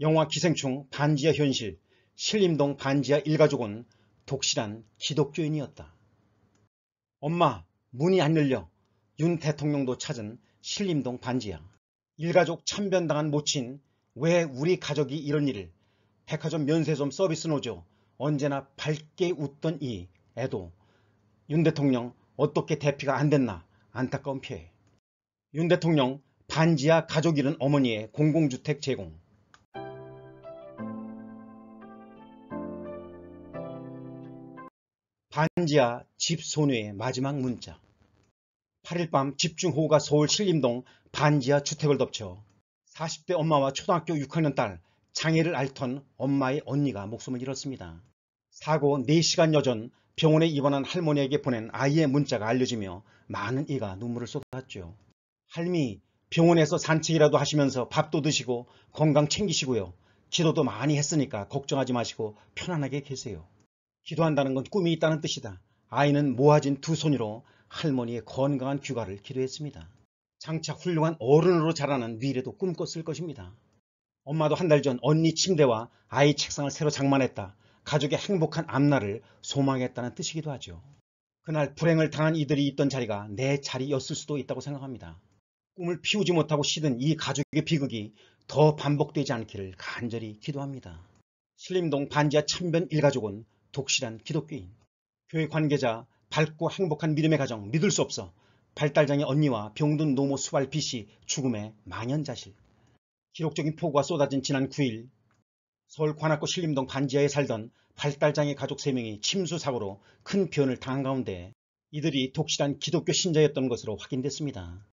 영화 기생충 반지하 현실 신림동 반지하 일가족은 독실한 기독교인이었다. 엄마 문이 안 열려 윤 대통령도 찾은 신림동 반지하 일가족 참변당한 모친 왜 우리 가족이 이런 일을 백화점 면세점 서비스 노조 언제나 밝게 웃던 이 애도 윤 대통령 어떻게 대피가 안 됐나 안타까운 피해 윤 대통령 반지하 가족 잃은 어머니의 공공주택 제공 반지하 집손유의 마지막 문자 8일 밤 집중호우가 서울 신림동 반지하 주택을 덮쳐 40대 엄마와 초등학교 6학년 딸 장애를 앓던 엄마의 언니가 목숨을 잃었습니다. 사고 4시간 여전 병원에 입원한 할머니에게 보낸 아이의 문자가 알려지며 많은 이가 눈물을 쏟았죠. 할미 병원에서 산책이라도 하시면서 밥도 드시고 건강 챙기시고요. 기도도 많이 했으니까 걱정하지 마시고 편안하게 계세요. 기도한다는 건 꿈이 있다는 뜻이다. 아이는 모아진 두 손으로 할머니의 건강한 귀가를 기도했습니다. 장차 훌륭한 어른으로 자라는 미래도 꿈꿨을 것입니다. 엄마도 한 달 전 언니 침대와 아이 책상을 새로 장만했다. 가족의 행복한 앞날을 소망했다는 뜻이기도 하죠. 그날 불행을 당한 이들이 있던 자리가 내 자리였을 수도 있다고 생각합니다. 꿈을 피우지 못하고 시든 이 가족의 비극이 더 반복되지 않기를 간절히 기도합니다. 신림동 반지하 참변 일가족은 독실한 기독교인. 교회 관계자, 밝고 행복한 믿음의 가정, 믿을 수 없어. 발달장애 언니와 병든 노모 수발 빛이 죽음의 만연자실. 기록적인 폭우가 쏟아진 지난 9일 서울 관악구 신림동 반지하에 살던 발달장애 가족 3명이 침수 사고로 큰 변을 당한 가운데 이들이 독실한 기독교 신자였던 것으로 확인됐습니다.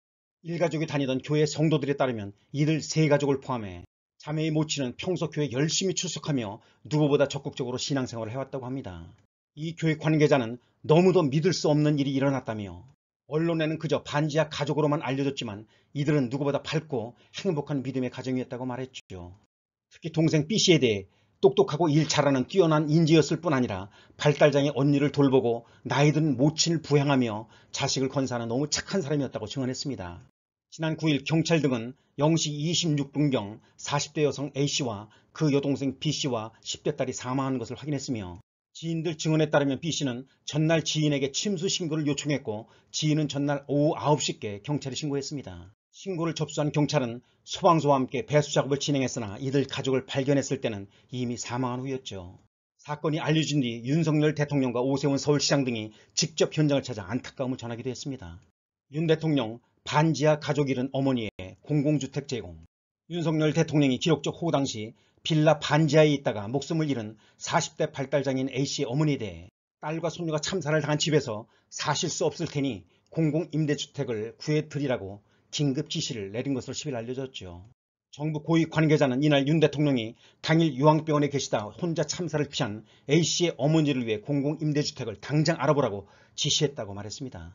일가족이 다니던 교회 성도들에 따르면 이들 세 가족을 포함해 자매의 모친은 평소 교회 열심히 출석하며 누구보다 적극적으로 신앙생활을 해왔다고 합니다. 이 교회 관계자는 너무도 믿을 수 없는 일이 일어났다며 언론에는 그저 반지하 가족으로만 알려졌지만 이들은 누구보다 밝고 행복한 믿음의 가정이었다고 말했죠. 특히 동생 B씨에 대해 똑똑하고 일 잘하는 뛰어난 인재였을 뿐 아니라 발달장애 언니를 돌보고 나이 든 모친을 부양하며 자식을 건사하는 너무 착한 사람이었다고 증언했습니다. 지난 9일 경찰 등은 0시 26분경 40대 여성 A씨와 그 여동생 B씨와 10대 딸이 사망한 것을 확인했으며 지인들 증언에 따르면 B씨는 전날 지인에게 침수 신고를 요청했고 지인은 전날 오후 9시께 경찰에 신고했습니다. 신고를 접수한 경찰은 소방서와 함께 배수 작업을 진행했으나 이들 가족을 발견했을 때는 이미 사망한 후였죠. 사건이 알려진 뒤 윤석열 대통령과 오세훈 서울시장 등이 직접 현장을 찾아 안타까움을 전하기도 했습니다. 윤 대통령 반지하 가족 잃은 어머니의 공공주택 제공 윤석열 대통령이 기록적 호당 우시 빌라 반지하에 있다가 목숨을 잃은 40대 발달장인 A씨의 어머니에 대해 딸과 손녀가 참사를 당한 집에서 사실 수 없을 테니 공공임대주택을 구해드리라고 긴급 지시를 내린 것으로 10일 알려졌죠. 정부 고위 관계자는 이날 윤 대통령이 당일 유황병원에 계시다 혼자 참사를 피한 A씨의 어머니를 위해 공공임대주택을 당장 알아보라고 지시했다고 말했습니다.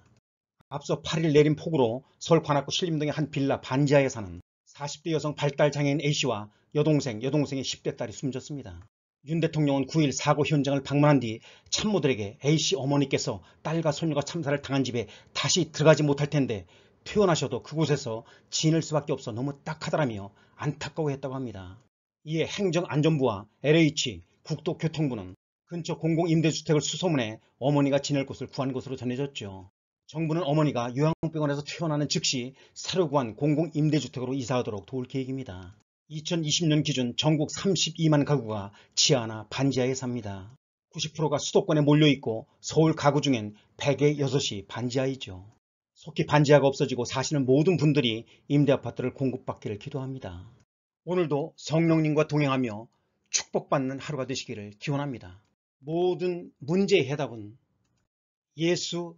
앞서 8일 내린 폭우로 서울 관악구 신림 동의한 빌라 반지하에 사는 40대 여성 발달장애인 A씨와 여동생, 여동생의 10대 딸이 숨졌습니다. 윤 대통령은 9일 사고 현장을 방문한 뒤 참모들에게 A씨 어머니께서 딸과 손녀가 참사를 당한 집에 다시 들어가지 못할 텐데 퇴원하셔도 그곳에서 지낼 수밖에 없어 너무 딱하다라며 안타까워했다고 합니다. 이에 행정안전부와 LH, 국도교통부는 근처 공공임대주택을 수소문해 어머니가 지낼 곳을 구한 것으로 전해졌죠. 정부는 어머니가 요양병원에서 퇴원하는 즉시 새로 구한 공공임대주택으로 이사하도록 도울 계획입니다. 2020년 기준 전국 32만 가구가 지하나 반지하에 삽니다. 90%가 수도권에 몰려있고 서울 가구 중엔 100에 6시 반지하이죠. 속히 반지하가 없어지고 사시는 모든 분들이 임대아파트를 공급받기를 기도합니다. 오늘도 성령님과 동행하며 축복받는 하루가 되시기를 기원합니다. 모든 문제의 해답은 예수